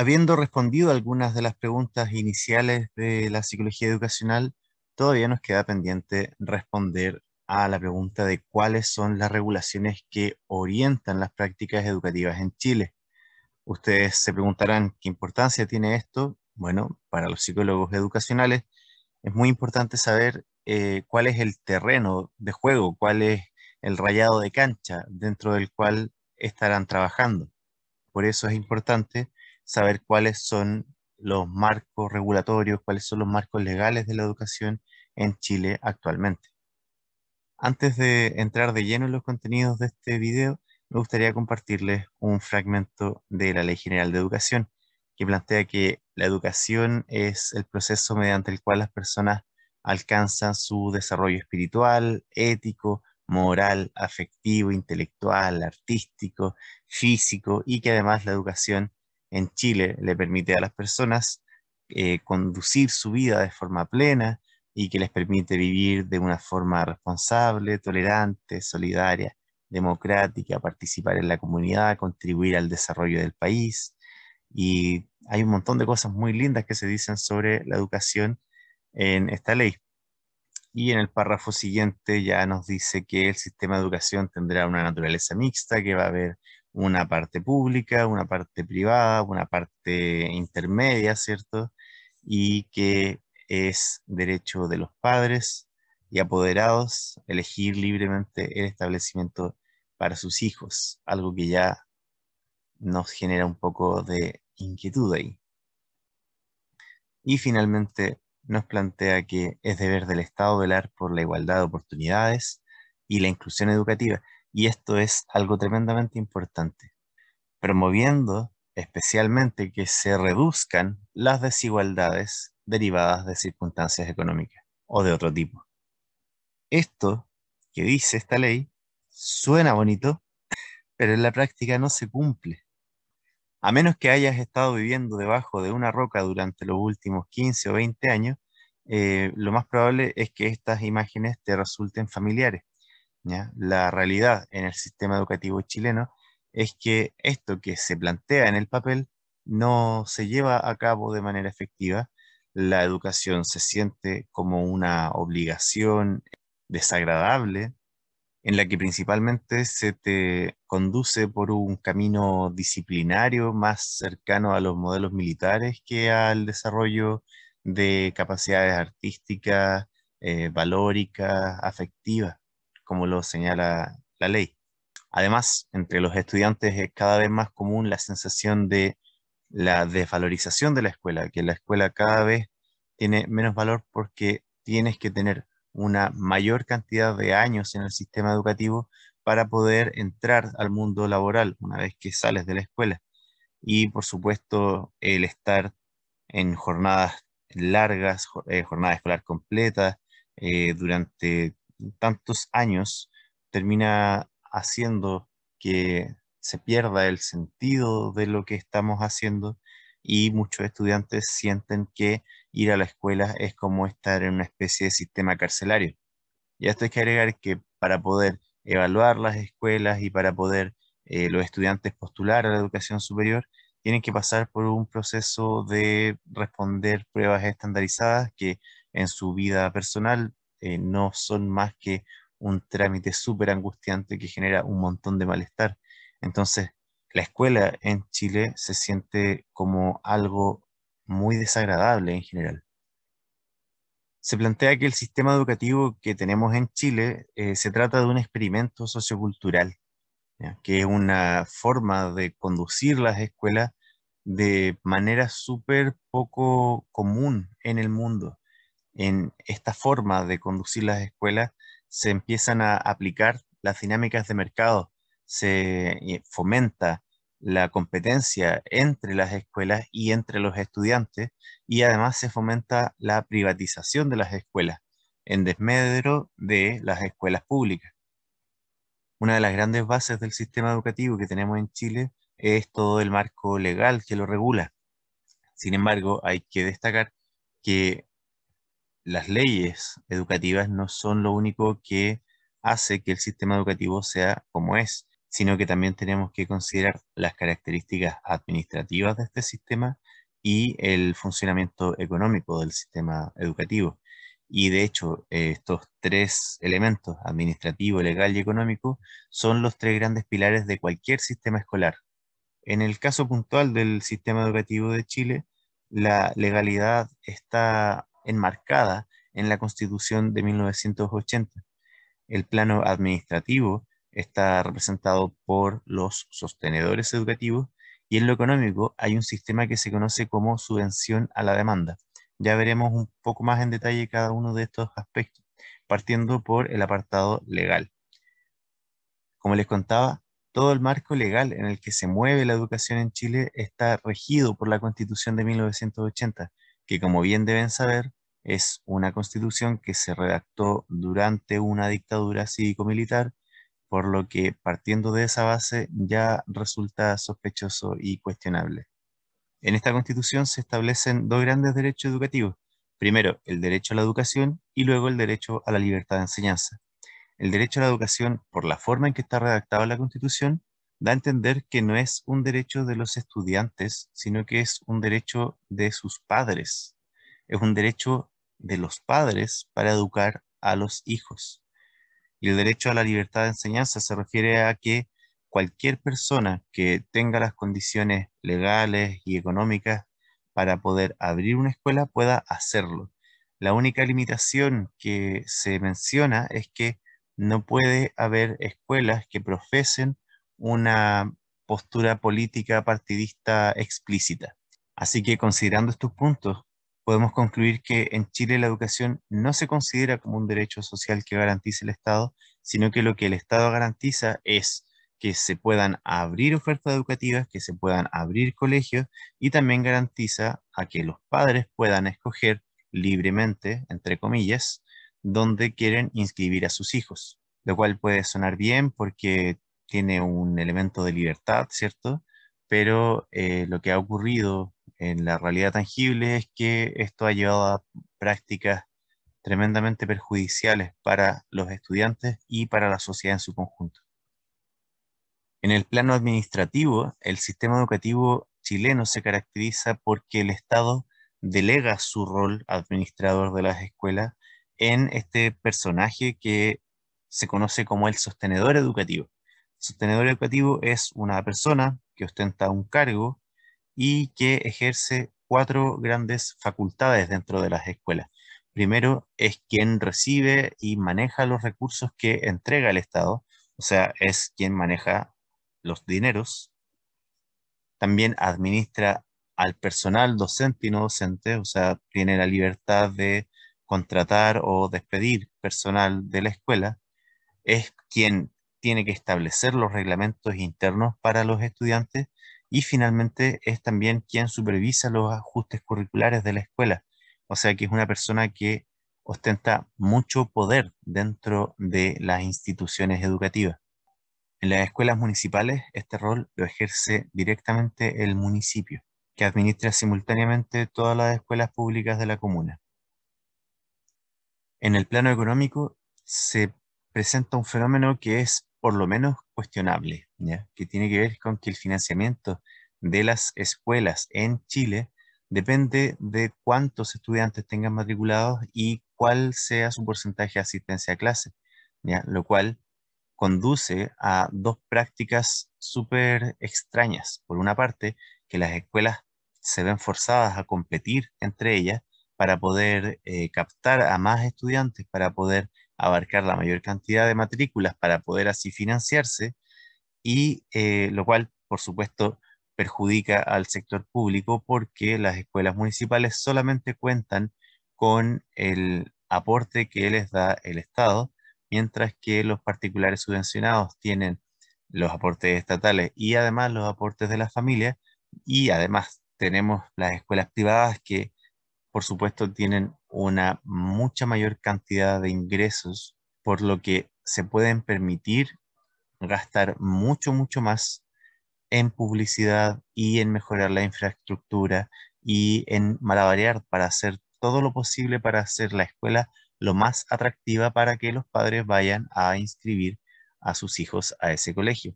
habiendo respondido algunas de las preguntas iniciales de la psicología educacional, todavía nos queda pendiente responder a la pregunta de cuáles son las regulaciones que orientan las prácticas educativas en Chile. Ustedes se preguntarán qué importancia tiene esto. Bueno, para los psicólogos educacionales es muy importante saber eh, cuál es el terreno de juego, cuál es el rayado de cancha dentro del cual estarán trabajando. Por eso es importante saber cuáles son los marcos regulatorios, cuáles son los marcos legales de la educación en Chile actualmente. Antes de entrar de lleno en los contenidos de este video, me gustaría compartirles un fragmento de la Ley General de Educación, que plantea que la educación es el proceso mediante el cual las personas alcanzan su desarrollo espiritual, ético, moral, afectivo, intelectual, artístico, físico, y que además la educación en Chile le permite a las personas eh, conducir su vida de forma plena y que les permite vivir de una forma responsable, tolerante, solidaria, democrática, participar en la comunidad, contribuir al desarrollo del país. Y hay un montón de cosas muy lindas que se dicen sobre la educación en esta ley. Y en el párrafo siguiente ya nos dice que el sistema de educación tendrá una naturaleza mixta, que va a haber una parte pública, una parte privada, una parte intermedia, ¿cierto? Y que es derecho de los padres y apoderados elegir libremente el establecimiento para sus hijos, algo que ya nos genera un poco de inquietud ahí. Y finalmente nos plantea que es deber del Estado velar por la igualdad de oportunidades y la inclusión educativa y esto es algo tremendamente importante, promoviendo especialmente que se reduzcan las desigualdades derivadas de circunstancias económicas o de otro tipo. Esto que dice esta ley suena bonito, pero en la práctica no se cumple. A menos que hayas estado viviendo debajo de una roca durante los últimos 15 o 20 años, eh, lo más probable es que estas imágenes te resulten familiares. La realidad en el sistema educativo chileno es que esto que se plantea en el papel no se lleva a cabo de manera efectiva. La educación se siente como una obligación desagradable en la que principalmente se te conduce por un camino disciplinario más cercano a los modelos militares que al desarrollo de capacidades artísticas, eh, valóricas, afectivas como lo señala la ley. Además, entre los estudiantes es cada vez más común la sensación de la desvalorización de la escuela, que la escuela cada vez tiene menos valor porque tienes que tener una mayor cantidad de años en el sistema educativo para poder entrar al mundo laboral una vez que sales de la escuela. Y por supuesto, el estar en jornadas largas, eh, jornadas escolar completas, eh, durante tantos años termina haciendo que se pierda el sentido de lo que estamos haciendo y muchos estudiantes sienten que ir a la escuela es como estar en una especie de sistema carcelario. Y esto hay que agregar que para poder evaluar las escuelas y para poder eh, los estudiantes postular a la educación superior, tienen que pasar por un proceso de responder pruebas estandarizadas que en su vida personal eh, no son más que un trámite súper angustiante que genera un montón de malestar. Entonces, la escuela en Chile se siente como algo muy desagradable en general. Se plantea que el sistema educativo que tenemos en Chile eh, se trata de un experimento sociocultural, que es una forma de conducir las escuelas de manera súper poco común en el mundo en esta forma de conducir las escuelas se empiezan a aplicar las dinámicas de mercado, se eh, fomenta la competencia entre las escuelas y entre los estudiantes y además se fomenta la privatización de las escuelas en desmedro de las escuelas públicas. Una de las grandes bases del sistema educativo que tenemos en Chile es todo el marco legal que lo regula. Sin embargo, hay que destacar que las leyes educativas no son lo único que hace que el sistema educativo sea como es, sino que también tenemos que considerar las características administrativas de este sistema y el funcionamiento económico del sistema educativo. Y de hecho, eh, estos tres elementos, administrativo, legal y económico, son los tres grandes pilares de cualquier sistema escolar. En el caso puntual del sistema educativo de Chile, la legalidad está enmarcada en la Constitución de 1980. El plano administrativo está representado por los sostenedores educativos y en lo económico hay un sistema que se conoce como subvención a la demanda. Ya veremos un poco más en detalle cada uno de estos aspectos, partiendo por el apartado legal. Como les contaba, todo el marco legal en el que se mueve la educación en Chile está regido por la Constitución de 1980, que como bien deben saber, es una constitución que se redactó durante una dictadura cívico-militar, por lo que partiendo de esa base ya resulta sospechoso y cuestionable. En esta constitución se establecen dos grandes derechos educativos. Primero, el derecho a la educación y luego el derecho a la libertad de enseñanza. El derecho a la educación, por la forma en que está redactada la constitución, da a entender que no es un derecho de los estudiantes, sino que es un derecho de sus padres. Es un derecho de los padres para educar a los hijos. Y el derecho a la libertad de enseñanza se refiere a que cualquier persona que tenga las condiciones legales y económicas para poder abrir una escuela pueda hacerlo. La única limitación que se menciona es que no puede haber escuelas que profesen una postura política partidista explícita. Así que considerando estos puntos, podemos concluir que en Chile la educación no se considera como un derecho social que garantice el Estado, sino que lo que el Estado garantiza es que se puedan abrir ofertas educativas, que se puedan abrir colegios y también garantiza a que los padres puedan escoger libremente, entre comillas, donde quieren inscribir a sus hijos, lo cual puede sonar bien porque tiene un elemento de libertad, ¿cierto? Pero eh, lo que ha ocurrido en la realidad tangible es que esto ha llevado a prácticas tremendamente perjudiciales para los estudiantes y para la sociedad en su conjunto. En el plano administrativo, el sistema educativo chileno se caracteriza porque el Estado delega su rol administrador de las escuelas en este personaje que se conoce como el sostenedor educativo sostenedor educativo es una persona que ostenta un cargo y que ejerce cuatro grandes facultades dentro de las escuelas. Primero, es quien recibe y maneja los recursos que entrega el Estado, o sea, es quien maneja los dineros. También administra al personal docente y no docente, o sea, tiene la libertad de contratar o despedir personal de la escuela. Es quien tiene que establecer los reglamentos internos para los estudiantes y finalmente es también quien supervisa los ajustes curriculares de la escuela. O sea que es una persona que ostenta mucho poder dentro de las instituciones educativas. En las escuelas municipales este rol lo ejerce directamente el municipio, que administra simultáneamente todas las escuelas públicas de la comuna. En el plano económico se presenta un fenómeno que es por lo menos cuestionable, ¿ya? que tiene que ver con que el financiamiento de las escuelas en Chile depende de cuántos estudiantes tengan matriculados y cuál sea su porcentaje de asistencia a clase, ¿ya? lo cual conduce a dos prácticas súper extrañas. Por una parte, que las escuelas se ven forzadas a competir entre ellas para poder eh, captar a más estudiantes, para poder abarcar la mayor cantidad de matrículas para poder así financiarse, y eh, lo cual, por supuesto, perjudica al sector público porque las escuelas municipales solamente cuentan con el aporte que les da el Estado, mientras que los particulares subvencionados tienen los aportes estatales y además los aportes de las familias, y además tenemos las escuelas privadas que, por supuesto, tienen una mucha mayor cantidad de ingresos, por lo que se pueden permitir gastar mucho, mucho más en publicidad y en mejorar la infraestructura y en malabarear para hacer todo lo posible para hacer la escuela lo más atractiva para que los padres vayan a inscribir a sus hijos a ese colegio.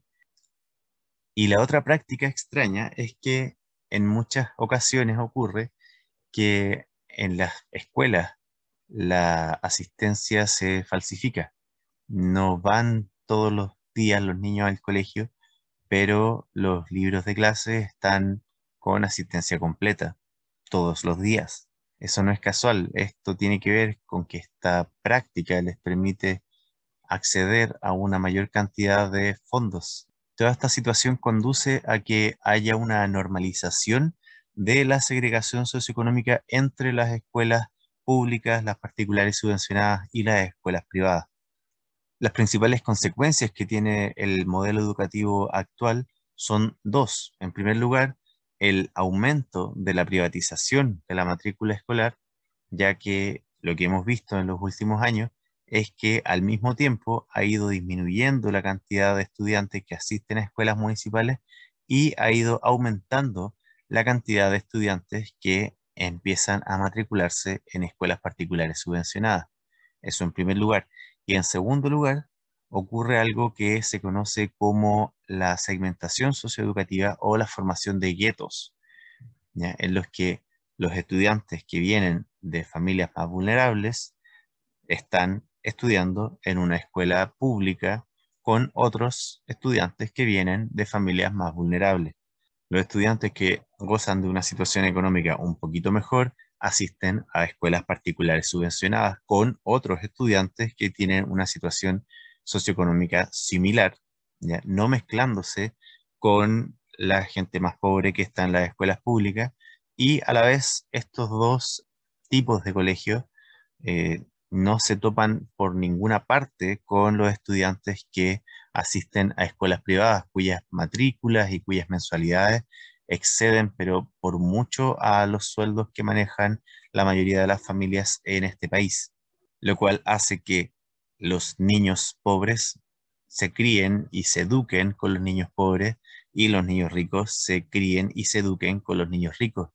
Y la otra práctica extraña es que en muchas ocasiones ocurre que en las escuelas la asistencia se falsifica. No van todos los días los niños al colegio, pero los libros de clase están con asistencia completa todos los días. Eso no es casual, esto tiene que ver con que esta práctica les permite acceder a una mayor cantidad de fondos. Toda esta situación conduce a que haya una normalización de la segregación socioeconómica entre las escuelas públicas, las particulares subvencionadas y las escuelas privadas. Las principales consecuencias que tiene el modelo educativo actual son dos. En primer lugar, el aumento de la privatización de la matrícula escolar, ya que lo que hemos visto en los últimos años es que al mismo tiempo ha ido disminuyendo la cantidad de estudiantes que asisten a escuelas municipales y ha ido aumentando la cantidad de estudiantes que empiezan a matricularse en escuelas particulares subvencionadas. Eso en primer lugar. Y en segundo lugar, ocurre algo que se conoce como la segmentación socioeducativa o la formación de guetos, en los que los estudiantes que vienen de familias más vulnerables están estudiando en una escuela pública con otros estudiantes que vienen de familias más vulnerables. Los estudiantes que gozan de una situación económica un poquito mejor, asisten a escuelas particulares subvencionadas con otros estudiantes que tienen una situación socioeconómica similar, no mezclándose con la gente más pobre que está en las escuelas públicas y a la vez estos dos tipos de colegios eh, no se topan por ninguna parte con los estudiantes que asisten a escuelas privadas cuyas matrículas y cuyas mensualidades exceden, pero por mucho, a los sueldos que manejan la mayoría de las familias en este país, lo cual hace que los niños pobres se críen y se eduquen con los niños pobres y los niños ricos se críen y se eduquen con los niños ricos.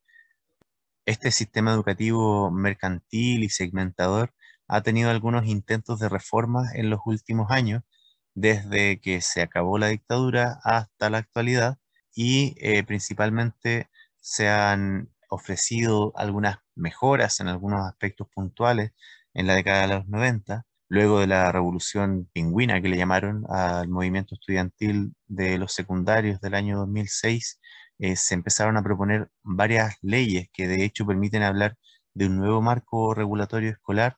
Este sistema educativo mercantil y segmentador ha tenido algunos intentos de reformas en los últimos años, desde que se acabó la dictadura hasta la actualidad, y eh, principalmente se han ofrecido algunas mejoras en algunos aspectos puntuales en la década de los 90, luego de la revolución pingüina que le llamaron al movimiento estudiantil de los secundarios del año 2006, eh, se empezaron a proponer varias leyes que de hecho permiten hablar de un nuevo marco regulatorio escolar.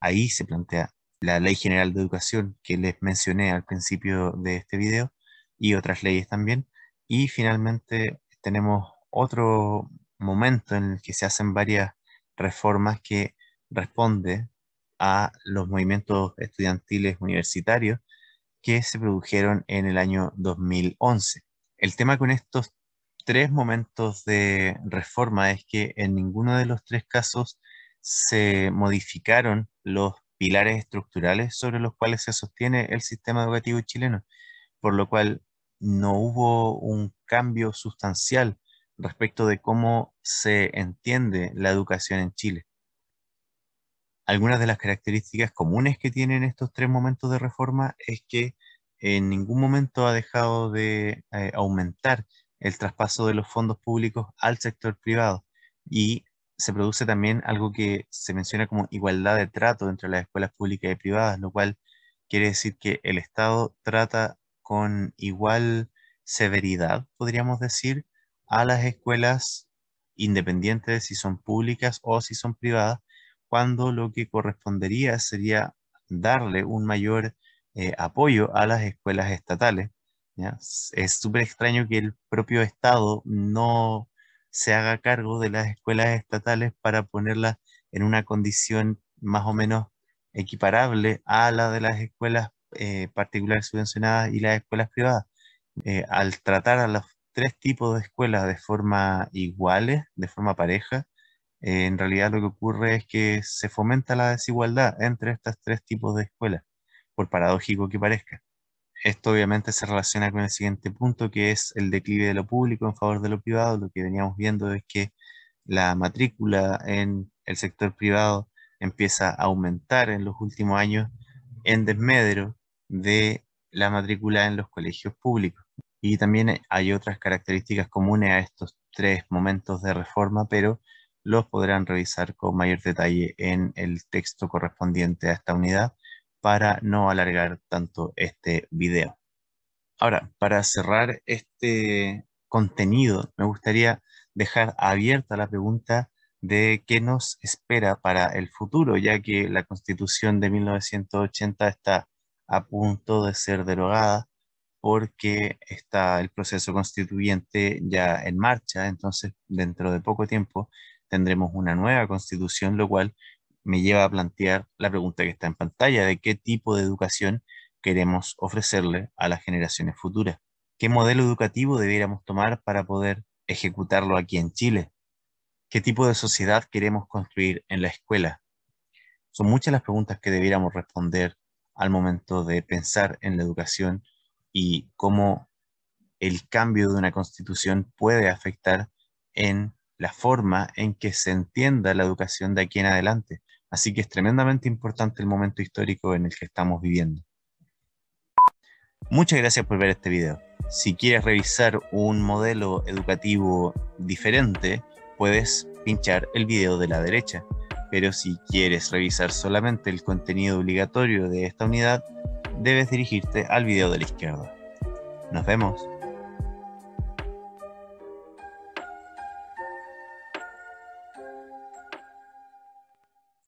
Ahí se plantea la Ley General de Educación que les mencioné al principio de este video y otras leyes también, y finalmente tenemos otro momento en el que se hacen varias reformas que responden a los movimientos estudiantiles universitarios que se produjeron en el año 2011. El tema con estos tres momentos de reforma es que en ninguno de los tres casos se modificaron los pilares estructurales sobre los cuales se sostiene el sistema educativo chileno, por lo cual no hubo un cambio sustancial respecto de cómo se entiende la educación en Chile. Algunas de las características comunes que tienen estos tres momentos de reforma es que en ningún momento ha dejado de eh, aumentar el traspaso de los fondos públicos al sector privado y se produce también algo que se menciona como igualdad de trato entre las escuelas públicas y privadas, lo cual quiere decir que el Estado trata con igual severidad, podríamos decir, a las escuelas independientes si son públicas o si son privadas, cuando lo que correspondería sería darle un mayor eh, apoyo a las escuelas estatales. Es súper extraño que el propio Estado no se haga cargo de las escuelas estatales para ponerlas en una condición más o menos equiparable a la de las escuelas eh, particulares subvencionadas y las escuelas privadas. Eh, al tratar a los tres tipos de escuelas de forma iguales, de forma pareja, eh, en realidad lo que ocurre es que se fomenta la desigualdad entre estos tres tipos de escuelas, por paradójico que parezca. Esto obviamente se relaciona con el siguiente punto, que es el declive de lo público en favor de lo privado. Lo que veníamos viendo es que la matrícula en el sector privado empieza a aumentar en los últimos años en desmedro de la matrícula en los colegios públicos. Y también hay otras características comunes a estos tres momentos de reforma, pero los podrán revisar con mayor detalle en el texto correspondiente a esta unidad para no alargar tanto este video. Ahora, para cerrar este contenido, me gustaría dejar abierta la pregunta de qué nos espera para el futuro, ya que la Constitución de 1980 está a punto de ser derogada porque está el proceso constituyente ya en marcha, entonces dentro de poco tiempo tendremos una nueva constitución, lo cual me lleva a plantear la pregunta que está en pantalla, de qué tipo de educación queremos ofrecerle a las generaciones futuras. ¿Qué modelo educativo debiéramos tomar para poder ejecutarlo aquí en Chile? ¿Qué tipo de sociedad queremos construir en la escuela? Son muchas las preguntas que debiéramos responder al momento de pensar en la educación y cómo el cambio de una constitución puede afectar en la forma en que se entienda la educación de aquí en adelante. Así que es tremendamente importante el momento histórico en el que estamos viviendo. Muchas gracias por ver este video. Si quieres revisar un modelo educativo diferente, puedes pinchar el video de la derecha pero si quieres revisar solamente el contenido obligatorio de esta unidad, debes dirigirte al video de la izquierda. Nos vemos.